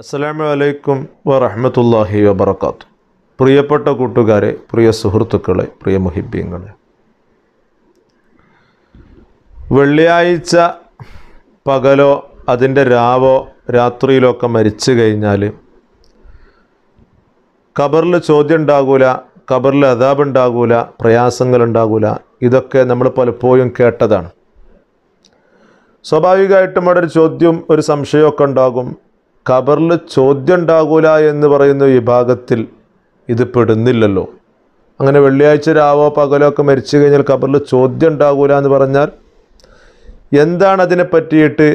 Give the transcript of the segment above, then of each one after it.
അസ്സലാമു അലൈക്കും വറഹമത്തല്ലാഹി വബർക്കാത്തു പ്രിയപ്പെട്ട കൂട്ടുകാരെ പ്രിയ സുഹൃത്തുക്കളെ പ്രിയ മുഹിബ്യങ്ങളെ വെള്ളിയാഴ്ച പകലോ അതിൻ്റെ രാവോ രാത്രിയിലോ ഒക്കെ മരിച്ചു കഴിഞ്ഞാൽ ഖബറിൽ ചോദ്യം ഉണ്ടാകൂല ഖബറിൽ അതാബ് ഉണ്ടാകൂല പ്രയാസങ്ങൾ ഉണ്ടാകൂല ഇതൊക്കെ നമ്മൾ പലപ്പോഴും കേട്ടതാണ് സ്വാഭാവികമായിട്ടും അവിടെ ഒരു ചോദ്യം ഒരു സംശയമൊക്കെ ഉണ്ടാകും ഖബറിൽ ചോദ്യം ഉണ്ടാകൂല എന്ന് പറയുന്ന വിഭാഗത്തിൽ ഇത് പെടുന്നില്ലല്ലോ അങ്ങനെ വെള്ളിയാഴ്ച രാവോ പകലോ ഒക്കെ മരിച്ചു കഴിഞ്ഞാൽ ഖബറിൽ ചോദ്യം ഉണ്ടാകൂല എന്ന് പറഞ്ഞാൽ എന്താണ് അതിനെ പറ്റിയിട്ട്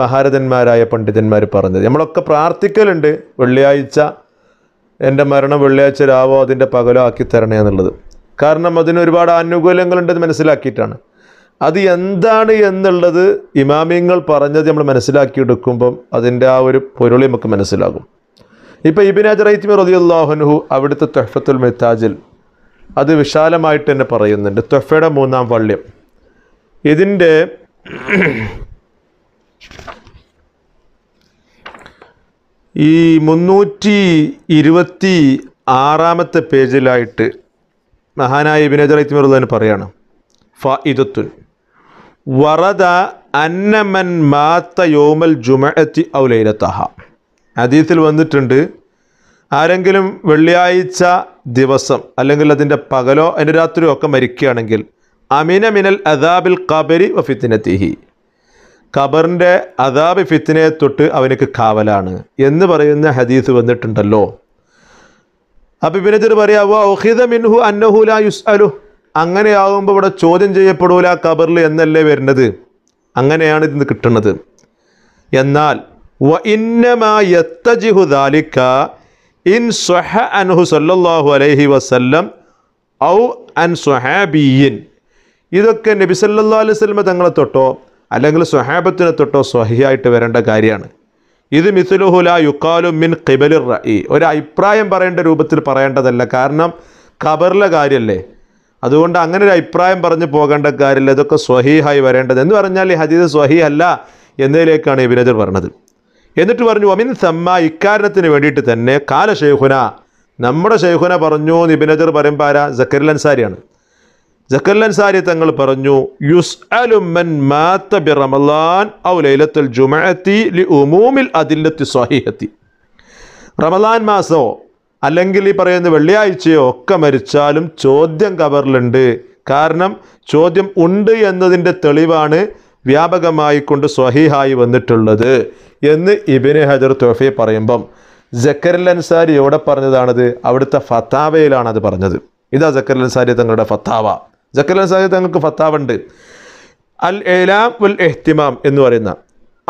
മഹാരഥന്മാരായ പണ്ഡിതന്മാർ പറഞ്ഞത് നമ്മളൊക്കെ പ്രാർത്ഥിക്കലുണ്ട് വെള്ളിയാഴ്ച എൻ്റെ മരണം വെള്ളിയാഴ്ച രാവോ അതിൻ്റെ പകലോ ആക്കി തരണേ എന്നുള്ളത് കാരണം അതിന് ഒരുപാട് ആനുകൂല്യങ്ങളുണ്ടെന്ന് മനസ്സിലാക്കിയിട്ടാണ് അത് എന്താണ് എന്നുള്ളത് ഇമാമിയങ്ങൾ പറഞ്ഞത് നമ്മൾ മനസ്സിലാക്കിയെടുക്കുമ്പം അതിൻ്റെ ആ ഒരു പൊരുളി നമുക്ക് മനസ്സിലാകും ഇപ്പോൾ ഇബിൻ അജറൈത്മി റതിയുല്ലാഹുൻഹു അവിടുത്തെ തൊഫത്തുൽ മെത്താജിൽ അത് വിശാലമായിട്ട് തന്നെ പറയുന്നുണ്ട് തൊഫയുടെ മൂന്നാം വള്യം ഇതിൻ്റെ ഈ മുന്നൂറ്റി ഇരുപത്തി ആറാമത്തെ പേജിലായിട്ട് മഹാനായ ഇബിനജർ തന്നെ പറയാണ് ഫ ഇതത്തുൻ വറദ അന്നമൻ മാത്ത യോമൽ ജുമഅത്തി ഔലൈലത്തഹ ഹദീസിൽ വന്നിട്ടുണ്ട് ആരെങ്കിലും വെള്ളിയാഴ്ച ദിവസം അല്ലെങ്കിൽ അതിൻ്റെ പകലോ അതിൻ്റെ രാത്രിയോ ഒക്കെ മരിക്കുകയാണെങ്കിൽ അമിന മിനൽ അദാബിൽ കബരി വ ഫിത്തിനത്തിഹി ഖബറിൻ്റെ അദാബ് ഫിത്തിനെ തൊട്ട് അവനക്ക് കാവലാണ് എന്ന് പറയുന്ന ഹദീസ് വന്നിട്ടുണ്ടല്ലോ അപ്പം പിന്നെ പറയാ മിൻഹു അന്നഹുല യുസ് അങ്ങനെയാകുമ്പോൾ ഇവിടെ ചോദ്യം ചെയ്യപ്പെടൂല കബറിൽ എന്നല്ലേ വരുന്നത് അങ്ങനെയാണ് ഇതിന് കിട്ടുന്നത് എന്നാൽ ഇൻ സ്വഹ അൻഹു അലൈഹി വസല്ലം ഔ അൻ ഇതൊക്കെ നബി സല്ലാ അലൈഹി തങ്ങളെ തൊട്ടോ അല്ലെങ്കിൽ സ്വഹാബത്തിനെ തൊട്ടോ സ്വഹിയായിട്ട് വരേണ്ട കാര്യമാണ് ഇത് മിസുലുഹുല യുക്കാലു മിൻ കിബലിർ റഈ ഒരു അഭിപ്രായം പറയേണ്ട രൂപത്തിൽ പറയേണ്ടതല്ല കാരണം ഖബറിലെ കാര്യമല്ലേ അതുകൊണ്ട് അങ്ങനെ ഒരു അഭിപ്രായം പറഞ്ഞു പോകേണ്ട കാര്യമില്ല ഇതൊക്കെ സ്വഹീഹായി വരേണ്ടത് എന്ന് പറഞ്ഞാൽ ഈ ഹദീസ് സ്വഹീ അല്ല എന്നതിലേക്കാണ് ഇബിനജർ പറഞ്ഞത് എന്നിട്ട് പറഞ്ഞു അമിൻ സമ്മ ഇക്കാരണത്തിന് വേണ്ടിയിട്ട് തന്നെ കാല ഷെയ്ഖുന നമ്മുടെ ഷെയ്ഖുന പറഞ്ഞു നിബിനജർ പറയുമ്പോൾ ആരാ ജക്കറിൽ അൻസാരിയാണ് ജക്കറിൽ അൻസാരി തങ്ങൾ പറഞ്ഞു യുസ് അലുമൻ മാത്ത ബി റമലാൻ ഔ ലൈലത്തുൽ സ്വഹീഹത്തി അല്ലെങ്കിൽ ഈ പറയുന്ന വെള്ളിയാഴ്ചയോ ഒക്കെ മരിച്ചാലും ചോദ്യം കവറിലുണ്ട് കാരണം ചോദ്യം ഉണ്ട് എന്നതിൻ്റെ തെളിവാണ് വ്യാപകമായി കൊണ്ട് സ്വഹീഹായി വന്നിട്ടുള്ളത് എന്ന് ഇബിന് ഹജർ തോഫി പറയുമ്പം ജക്കരിൽ അൻസാരി എവിടെ പറഞ്ഞതാണത് അവിടുത്തെ ഫത്താവയിലാണ് അത് പറഞ്ഞത് ഇതാ ജക്കർ അൻസാരി തങ്ങളുടെ ഫത്താവ ജക്കർ അൻസാരി തങ്ങൾക്ക് ഫത്താവ ഉണ്ട് അൽ ഏലാം ഉൽ എഹ്തിമാം എന്ന് പറയുന്ന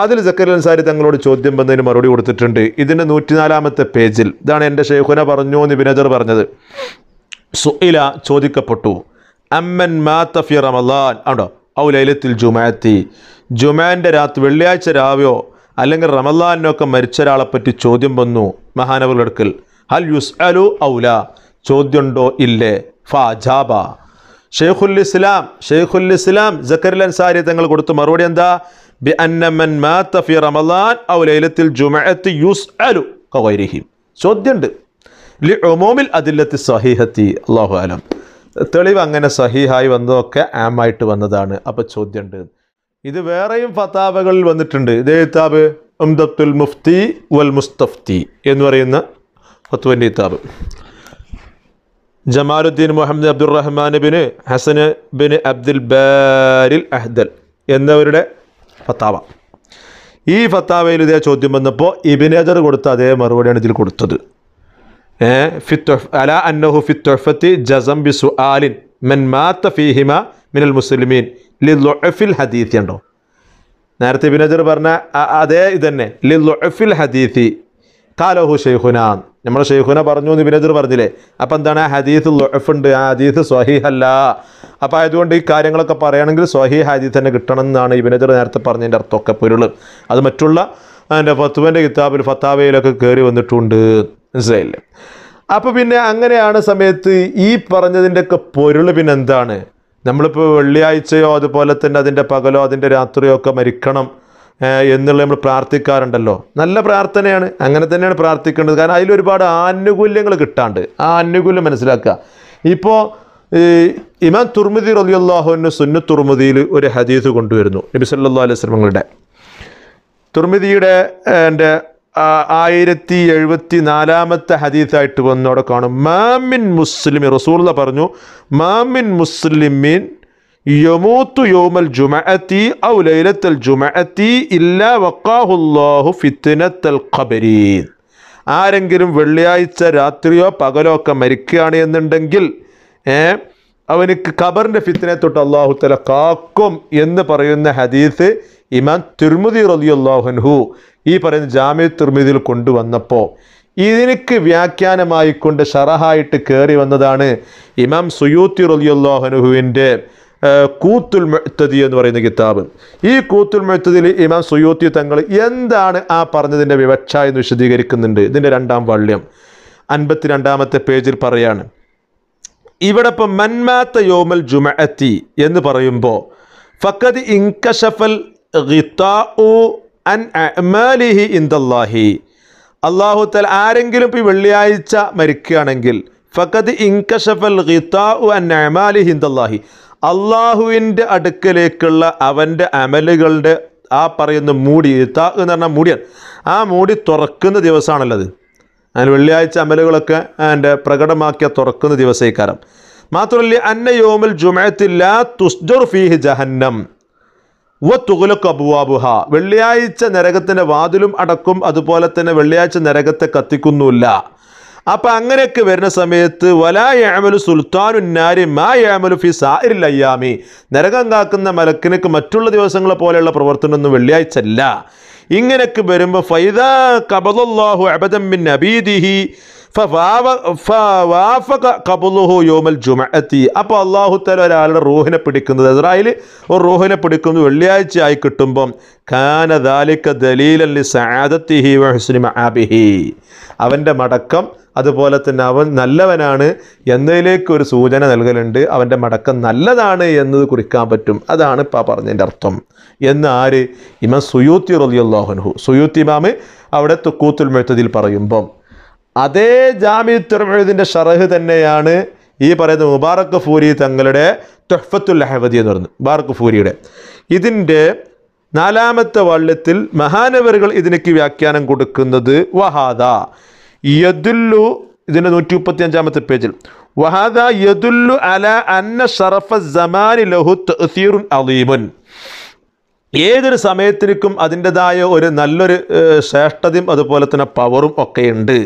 അതിൽ ജക്കരൽ അൻസാരി തങ്ങളോട് ചോദ്യം വന്നതിന് മറുപടി കൊടുത്തിട്ടുണ്ട് ഇതിൻ്റെ നൂറ്റിനാലാമത്തെ പേജിൽ ഇതാണ് എൻ്റെ ഷെയ്ഖുന പറഞ്ഞു എന്ന് വിനേജർ പറഞ്ഞത് സുഇല ചോദിക്കപ്പെട്ടു അമ്മൻ മാത്തഫി ഫി റമലാൻ ആണോ ഔ ലൈലത്തിൽ ജുമാത്തി ജുമാൻ്റെ രാത്രി വെള്ളിയാഴ്ച രാവിയോ അല്ലെങ്കിൽ റമലാനൊക്കെ മരിച്ച ഒരാളെപ്പറ്റി ചോദ്യം വന്നു മഹാനവരുടെ ഹൽ യുസ് അലു ഔല ചോദ്യമുണ്ടോ ഇല്ലേ ഫാജാബ ഷെയ്ഖുൽ ഇസ്ലാം ഷെയ്ഖുൽ ഇസ്ലാം ജക്കറിൽ അൻസാരി തങ്ങൾ കൊടുത്ത മറുപടി എന്താ ഫി റമദാൻ ഔ ലൈലത്തിൽ യുസ്അലു കഗൈരിഹി ചോദ്യമുണ്ട് ലി ഉമൂമിൽ അല്ലാഹു തെളിവ് അങ്ങനെ സഹിഹായി വന്നതൊക്കെ ആമായിട്ട് വന്നതാണ് അപ്പോൾ ചോദ്യമുണ്ട് ഇത് വേറെയും ഫതാവകളിൽ വന്നിട്ടുണ്ട് ഇതേ കിതാബ് ഉംദത്തുൽ മുഫ്തി വൽ മുസ്തഫ്തി എന്ന് പറയുന്ന ഫത്തുവിൻ്റെ കിതാബ് ജമാലുദ്ദീൻ മുഹമ്മദ് അബ്ദുറഹ്മാൻ ബിന് ഹസൻ ബിൻ അബ്ദുൽ ബാരിൽ അഹ്ദൽ എന്നവരുടെ ഫത്താവ ഈ ഫത്താവയിൽ ഇതേ ചോദ്യം വന്നപ്പോൾ ഇബിനേജർ കൊടുത്ത അതേ മറുപടിയാണ് ഇതിൽ കൊടുത്തത് അല അന്നഹു ഫിത്തൊഫത്തി ജസം ബി സുആലിൻ മെൻ മാത്ത ഫീഹിമ മിനൽ മുസ്ലിമീൻ ലിൽ ഹദീസി ഉണ്ടോ നേരത്തെ ഇബിനേജർ പറഞ്ഞ അതേ ഇതന്നെ ലിൽ ഹദീസി കാലോഹു ഷെയ്ഹുനാ നമ്മുടെ ഷെയ്ഖുന പറഞ്ഞു എന്ന് ബിനജർ പറഞ്ഞില്ലേ അപ്പം എന്താണ് ഹദീസ് ഹദീസ് ലൊഫുണ്ട് ആ ഹദീസ് സ്വഹീഹല്ല അപ്പോൾ അതുകൊണ്ട് ഈ കാര്യങ്ങളൊക്കെ പറയുകയാണെങ്കിൽ സ്വഹീ ഹദീസ് തന്നെ കിട്ടണം എന്നാണ് ഇബിനജർ നേരത്തെ പറഞ്ഞതിൻ്റെ അർത്ഥമൊക്കെ പൊരുൾ അത് മറ്റുള്ള എൻ്റെ ഫത്തുവിൻ്റെ കിതാബിൽ ഫത്താവയിലൊക്കെ കയറി വന്നിട്ടുണ്ട് മനസ്സിലായില്ലേ അപ്പോൾ പിന്നെ അങ്ങനെയാണ് സമയത്ത് ഈ പറഞ്ഞതിൻ്റെയൊക്കെ പൊരുൾ പിന്നെ എന്താണ് നമ്മളിപ്പോൾ വെള്ളിയാഴ്ചയോ അതുപോലെ തന്നെ അതിൻ്റെ പകലോ അതിൻ്റെ രാത്രിയോ ഒക്കെ മരിക്കണം എന്നുള്ള നമ്മൾ പ്രാർത്ഥിക്കാറുണ്ടല്ലോ നല്ല പ്രാർത്ഥനയാണ് അങ്ങനെ തന്നെയാണ് പ്രാർത്ഥിക്കേണ്ടത് കാരണം അതിലൊരുപാട് ആനുകൂല്യങ്ങൾ കിട്ടാണ്ട് ആ ആനുകൂല്യം മനസ്സിലാക്കുക ഇപ്പോൾ ഇമാം തുർമുദി റലിയല്ലാഹുവിന് സുന്നു തുർമുദിയിൽ ഒരു ഹദീസ് കൊണ്ടുവരുന്നു നബി സല്ലാ അലൈഹി സ്വലങ്ങളുടെ തുർമിദിയുടെ എൻ്റെ ആയിരത്തി എഴുപത്തി നാലാമത്തെ ഹദീസായിട്ട് വന്നോടെ കാണും മാമിൻ മുസ്ലിമി റസൂള പറഞ്ഞു മാമിൻ മുസ്ലിമീൻ യമൂത്തു യോമൽ ജുമഅത്തി ഔ ലൈലത്തൽ ജുമഅത്തി ഇല്ലാ വഖാഹുല്ലാഹു ഫിത്നത്തൽ ഖബരി ആരെങ്കിലും വെള്ളിയാഴ്ച രാത്രിയോ പകലോ ഒക്കെ മരിക്കുകയാണ് എന്നുണ്ടെങ്കിൽ ഏ അവനക്ക് ഖബറിൻ്റെ ഫിത്തിനെ തൊട്ട് അള്ളാഹു തല കാക്കും എന്ന് പറയുന്ന ഹദീസ് ഇമാം തിർമുദി റലി അള്ളാഹുൻഹു ഈ പറയുന്ന ജാമ്യ തിർമുദിൽ കൊണ്ടുവന്നപ്പോൾ ഇതിനക്ക് വ്യാഖ്യാനമായി കൊണ്ട് ഷറഹായിട്ട് കയറി വന്നതാണ് ഇമാം സുയൂത്തി റലി അള്ളാഹുനുഹുവിൻ്റെ കൂത്തുൽ മെഴ്ത്തതി എന്ന് പറയുന്ന കിതാബ് ഈ കൂത്തുൽ മെഴ്ത്തതിൽ ഇമാം സുയോത്തി തങ്ങൾ എന്താണ് ആ പറഞ്ഞതിൻ്റെ വിവക്ഷ എന്ന് വിശദീകരിക്കുന്നുണ്ട് ഇതിൻ്റെ രണ്ടാം അൻപത്തി രണ്ടാമത്തെ പേജിൽ പറയാണ് ഇവിടെ ഇപ്പം മന്മാത്ത യോമൽ ജുമഅത്തി എന്ന് പറയുമ്പോൾ ഫക്കത് ഇൻകഷഫൽ അൻ അമാലിഹി അള്ളാഹു തൽ ആരെങ്കിലും ഇപ്പോൾ വെള്ളിയാഴ്ച മരിക്കുകയാണെങ്കിൽ ഫക്കത് ഇൻകഷഫൽ അൻ അമാലിഹി ഇന്ദല്ലാഹി അള്ളാഹുവിൻ്റെ അടുക്കലേക്കുള്ള അവൻ്റെ അമലുകളുടെ ആ പറയുന്ന മൂടി താ എന്ന് പറഞ്ഞാൽ മൂടിയാണ് ആ മൂടി തുറക്കുന്ന ദിവസമാണല്ലത് അതിന് വെള്ളിയാഴ്ച അമലുകളൊക്കെ എൻ്റെ പ്രകടമാക്കിയ തുറക്കുന്ന ദിവസേക്കാരം മാത്രമല്ല അന്ന യോമിൽ ജുമയത്തില്ല തുസ്ജുർ ഫീഹ് ജഹന്നം വ തുകുലക്ക് അബുവാബുഹ വെള്ളിയാഴ്ച നരകത്തിൻ്റെ വാതിലും അടക്കും അതുപോലെ തന്നെ വെള്ളിയാഴ്ച നരകത്തെ കത്തിക്കുന്നുമില്ല അപ്പൊ അങ്ങനെയൊക്കെ വരുന്ന സമയത്ത് വലായമലു സുൽത്താനു നാരി മായമലു ഫി സാരിൽ അയ്യാമി നരകം കാക്കുന്ന മലക്കിനക്ക് മറ്റുള്ള ദിവസങ്ങളെ പോലെയുള്ള പ്രവർത്തനമൊന്നും വെള്ളിയാഴ്ച അല്ല ഇങ്ങനെയൊക്കെ വരുമ്പോൾ ഫൈദ കബദുല്ലാഹു അബദമ്മിൻ അബീദിഹി അപ്പോൾ അള്ളാഹു തല ഒരാളുടെ റൂഹിനെ പിടിക്കുന്നത് ഇസ്രായേൽ ഒരു റൂഹിനെ പിടിക്കുന്നത് വെള്ളിയാഴ്ച ആയി കിട്ടുമ്പം ഖാന ദലീലി സാദത്തിഹി വഹുസ്ലിം അബിഹി അവൻ്റെ മടക്കം അതുപോലെ തന്നെ അവൻ നല്ലവനാണ് എന്നതിലേക്ക് ഒരു സൂചന നൽകലുണ്ട് അവൻ്റെ മടക്കം നല്ലതാണ് എന്നത് കുറിക്കാൻ പറ്റും അതാണ് ഇപ്പം പറഞ്ഞതിൻ്റെ അർത്ഥം എന്ന് ആര് ഇമാം സുയൂത്തി റലിയുള്ളാഹുൻഹു സുയൂത്തി മാമ് അവിടെ തുക്കൂത്തുൽ മെഴുത്തതിൽ പറയുമ്പം അതേ ജാമ്യത്തുറമെഴുതിൻ്റെ ഷറഹ് തന്നെയാണ് ഈ പറയുന്ന മുബാറക്ക് ഫൂരി തങ്ങളുടെ തൊഹഫത്തുൽ അഹമ്മദി എന്ന് പറയുന്നത് മുബാറക്ക് ഫൂരിയുടെ ഇതിൻ്റെ നാലാമത്തെ വള്ളത്തിൽ മഹാനവറുകൾ ഇതിനേക്ക് വ്യാഖ്യാനം കൊടുക്കുന്നത് വഹാദ യദുല്ലു ഇതിൻ്റെ നൂറ്റി മുപ്പത്തി അഞ്ചാമത്തെ പേജിൽ വഹാദ യദുല്ലു അല അന്ന ഷറഫ ജമാനി ലഹു തസീറുൻ അലീമുൻ ഏതൊരു സമയത്തിനും അതിൻ്റെതായ ഒരു നല്ലൊരു ശ്രേഷ്ഠതയും അതുപോലെ തന്നെ പവറും ഉണ്ട്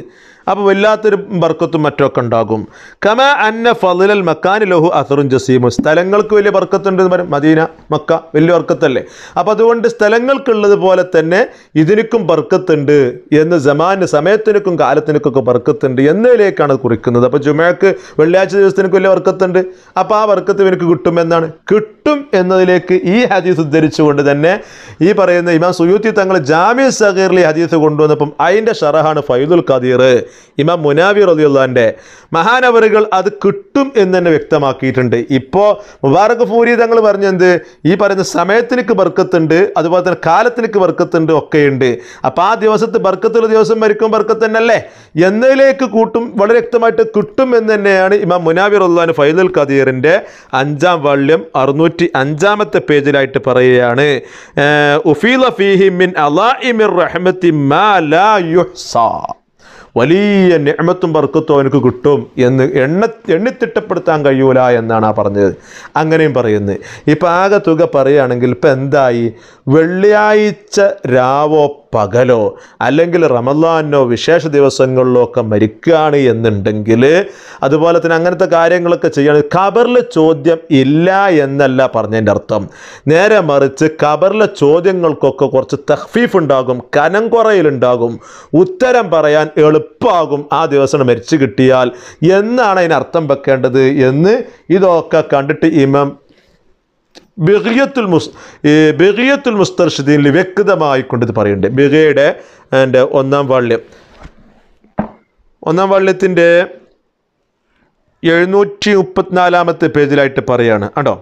അപ്പോൾ വല്ലാത്തൊരു ബർക്കത്തും മറ്റൊക്കെ ഉണ്ടാകും കമ അന്ന ഫലിൽ മക്കാനി ലഹു അസറും ജസീമു സ്ഥലങ്ങൾക്ക് വലിയ ബർക്കത്തുണ്ട് മദീന മക്ക വലിയ ബർക്കത്തല്ലേ അപ്പോൾ അതുകൊണ്ട് സ്ഥലങ്ങൾക്കുള്ളത് പോലെ തന്നെ ഇതിനും ബർക്കത്തുണ്ട് എന്ന് ജമാന് സമയത്തിനക്കും കാലത്തിനക്കൊക്കെ ബർക്കത്തുണ്ട് എന്നതിലേക്കാണ് കുറിക്കുന്നത് അപ്പോൾ ജുമയ്ക്ക് വെള്ളിയാഴ്ച ദിവസത്തിനൊക്കെ വലിയ വർക്കത്തുണ്ട് അപ്പോൾ ആ വർക്കത്ത് ഇവനക്ക് കിട്ടുമെന്നാണ് കിട്ടും കിട്ടും എന്നതിലേക്ക് ഈ ഹദീസ് ഉദ്ധരിച്ചുകൊണ്ട് തന്നെ ഈ പറയുന്ന ഇമാം സുയൂത്തി തങ്ങൾ ജാമ്യ സഹീറിൽ ഹദീസ് കൊണ്ടുവന്നപ്പം അതിൻ്റെ ഷറഹാണ് ഫൈദുൽ ഖദീർ ഇമാം മുനാബി റലിയുള്ളാൻ്റെ മഹാനവറുകൾ അത് കിട്ടും എന്ന് തന്നെ വ്യക്തമാക്കിയിട്ടുണ്ട് ഇപ്പോൾ മുബാറക് ഫൂരി തങ്ങൾ പറഞ്ഞെന്ത് ഈ പറയുന്ന സമയത്തിനക്ക് ബർക്കത്തുണ്ട് അതുപോലെ തന്നെ കാലത്തിനക്ക് ബർക്കത്തുണ്ട് ഒക്കെയുണ്ട് അപ്പോൾ ആ ദിവസത്ത് ബർക്കത്തുള്ള ദിവസം മരിക്കും ബർക്കത്ത് തന്നെയല്ലേ എന്നതിലേക്ക് കൂട്ടും വളരെ വ്യക്തമായിട്ട് കിട്ടും എന്ന് തന്നെയാണ് ഇമാം മുനാബിർ ഉള്ളാൻ ഫൈദുൽ ഖദീറിൻ്റെ അഞ്ചാം വള്യം അറുന്നൂറ്റി തൊണ്ണൂറ്റി അഞ്ചാമത്തെ പേജിലായിട്ട് പറയുകയാണ് റഹ്മത്തി മാ ലാ വലിയ ഞമത്തും വർക്കത്തും അവനക്ക് കിട്ടും എന്ന് എണ്ണ എണ്ണിത്തിട്ടപ്പെടുത്താൻ കഴിയൂല എന്നാണ് ആ പറഞ്ഞത് അങ്ങനെയും പറയുന്നത് ഇപ്പം ആകെ തുക പറയുകയാണെങ്കിൽ ഇപ്പം എന്തായി വെള്ളിയാഴ്ച രാവോ പകലോ അല്ലെങ്കിൽ റമദാനോ വിശേഷ ദിവസങ്ങളിലോ ഒക്കെ മരിക്കുകയാണ് എന്നുണ്ടെങ്കിൽ അതുപോലെ തന്നെ അങ്ങനത്തെ കാര്യങ്ങളൊക്കെ ചെയ്യണം ഖബറിൽ ചോദ്യം ഇല്ല എന്നല്ല പറഞ്ഞതിൻ്റെ അർത്ഥം നേരെ മറിച്ച് ഖബറിലെ ചോദ്യങ്ങൾക്കൊക്കെ കുറച്ച് തഹ്ഫീഫ് ഉണ്ടാകും കനം കുറയിലുണ്ടാകും ഉത്തരം പറയാൻ എളുപ്പമാകും ആ ദിവസം മരിച്ചു കിട്ടിയാൽ എന്നാണ് അതിനർത്ഥം അർത്ഥം വെക്കേണ്ടത് എന്ന് ഇതൊക്കെ കണ്ടിട്ട് ഇമാം ബെഹിയത്തുൽ മുസ് ബെഹിയത്തുൽ മുസ്തർഷിദീനിൽ വ്യക്തമായി ഇത് പറയുന്നുണ്ട് ബെഹിയയുടെ എൻ്റെ ഒന്നാം വാള്യം ഒന്നാം വാള്യത്തിൻ്റെ എഴുന്നൂറ്റി മുപ്പത്തിനാലാമത്തെ പേജിലായിട്ട് പറയാണ് ആണ്ടോ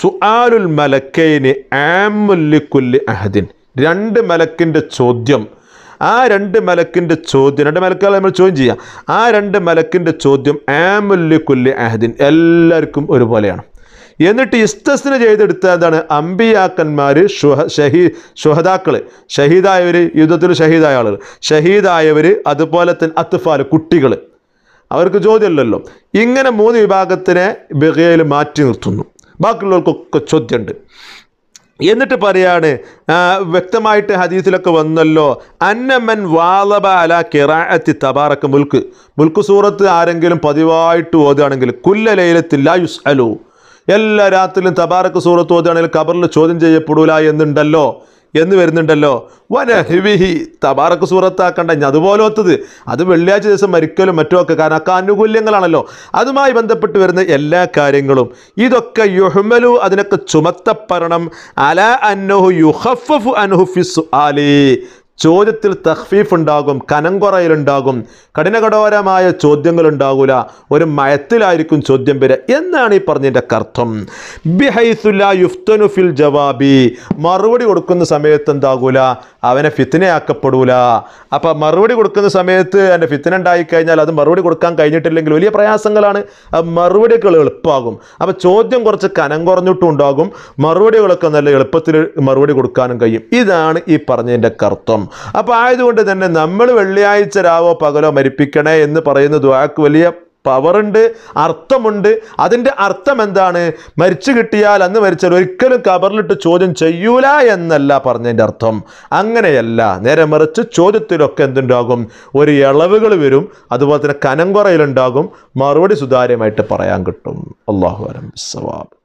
സുആലുൽ മലക്കൈന് ആമുല്ലിക്കുല്ലി അഹദിൻ രണ്ട് മലക്കിൻ്റെ ചോദ്യം ആ രണ്ട് മലക്കിൻ്റെ ചോദ്യം രണ്ട് മലക്കുകൾ നമ്മൾ ചോദ്യം ചെയ്യാം ആ രണ്ട് മലക്കിൻ്റെ ചോദ്യം ആമുല്ലിക്കുല്ലി അഹദിൻ എല്ലാവർക്കും ഒരുപോലെയാണ് എന്നിട്ട് ഇസ്തസ്ന ചെയ്തെടുത്ത എന്താണ് അമ്പിയാക്കന്മാർ ഷുഹ ഷഹീ ഷുഹദാക്കൾ ഷഹീദായവർ യുദ്ധത്തിൽ ഷഹീദായ ആളുകൾ ഷഹീദായവർ അതുപോലെ തന്നെ അത്തുഫാൽ കുട്ടികൾ അവർക്ക് ചോദ്യമല്ലല്ലോ ഇങ്ങനെ മൂന്ന് വിഭാഗത്തിനെ ബഗയിൽ മാറ്റി നിർത്തുന്നു ബാക്കിയുള്ളവർക്കൊക്കെ ചോദ്യമുണ്ട് എന്നിട്ട് പറയാണ് വ്യക്തമായിട്ട് ഹദീസിലൊക്കെ വന്നല്ലോ അന്നമൻ വാലബ അല കിറാഅത്തി തബാറക്ക് മുൽക്ക് മുൽക്ക് സൂറത്ത് ആരെങ്കിലും പതിവായിട്ട് ഓതുകയാണെങ്കിൽ കുല്ലലയിലത്തില്ല യുസ് അലോ എല്ലാ രാത്രിയിലും തബാറക്ക് സൂറത്ത് ഓതുകയാണെങ്കിൽ കബറിൽ ചോദ്യം ചെയ്യപ്പെടൂല എന്നുണ്ടല്ലോ എന്ന് വരുന്നുണ്ടല്ലോ വനഹിവിഹി തബാറക്ക് സൂറത്താക്കണ്ട ഞാൻ അതുപോലത്തത് അത് വെള്ളിയാഴ്ച ദിവസം മരിക്കലും ഒക്കെ കാരണം ഒക്കെ ആനുകൂല്യങ്ങളാണല്ലോ അതുമായി ബന്ധപ്പെട്ട് വരുന്ന എല്ലാ കാര്യങ്ങളും ഇതൊക്കെ യുഹ്മലു അതിനൊക്കെ ചുമത്തപ്പെടണം അല അന്നഹു യുഹഫു അനുഹുഫിസ് ആലി ചോദ്യത്തിൽ തഹ്ഫീഫ് ഉണ്ടാകും കഠിനകടോരമായ ചോദ്യങ്ങൾ ഉണ്ടാകൂല ഒരു മയത്തിലായിരിക്കും ചോദ്യം വരെ എന്നാണ് ഈ പറഞ്ഞതിൻ്റെ അർത്ഥം ബിഹൈസുല്ല യുഫ്തനുഫിൽ ഫിൽ ജവാബി മറുപടി കൊടുക്കുന്ന സമയത്ത് എന്താകൂല അവനെ ഫിത്തിനയാക്കപ്പെടൂല അപ്പോൾ മറുപടി കൊടുക്കുന്ന സമയത്ത് എൻ്റെ ഫിത്തിന ഉണ്ടായിക്കഴിഞ്ഞാൽ അത് മറുപടി കൊടുക്കാൻ കഴിഞ്ഞിട്ടില്ലെങ്കിൽ വലിയ പ്രയാസങ്ങളാണ് മറുപടികൾ എളുപ്പമാകും അപ്പോൾ ചോദ്യം കുറച്ച് കനം കുറഞ്ഞിട്ടും ഉണ്ടാകും മറുപടികളൊക്കെ നല്ല എളുപ്പത്തിൽ മറുപടി കൊടുക്കാനും കഴിയും ഇതാണ് ഈ പറഞ്ഞതിൻ്റെ അർത്ഥം അപ്പോൾ ആയതുകൊണ്ട് തന്നെ നമ്മൾ വെള്ളിയാഴ്ച രാവോ പകലോ മരിപ്പിക്കണേ എന്ന് പറയുന്ന ദ്വാക്ക് വലിയ പവറുണ്ട് അർത്ഥമുണ്ട് അതിൻ്റെ അർത്ഥം എന്താണ് മരിച്ചു കിട്ടിയാൽ അന്ന് മരിച്ചാൽ ഒരിക്കലും കബറിലിട്ട് ചോദ്യം ചെയ്യൂല എന്നല്ല പറഞ്ഞതിൻ്റെ അർത്ഥം അങ്ങനെയല്ല നേരെ മറിച്ച് ചോദ്യത്തിലൊക്കെ എന്തുണ്ടാകും ഒരു ഇളവുകൾ വരും അതുപോലെ തന്നെ കനംകുറയിലുണ്ടാകും മറുപടി സുതാര്യമായിട്ട് പറയാൻ കിട്ടും അള്ളാഹു അലം സവാബ്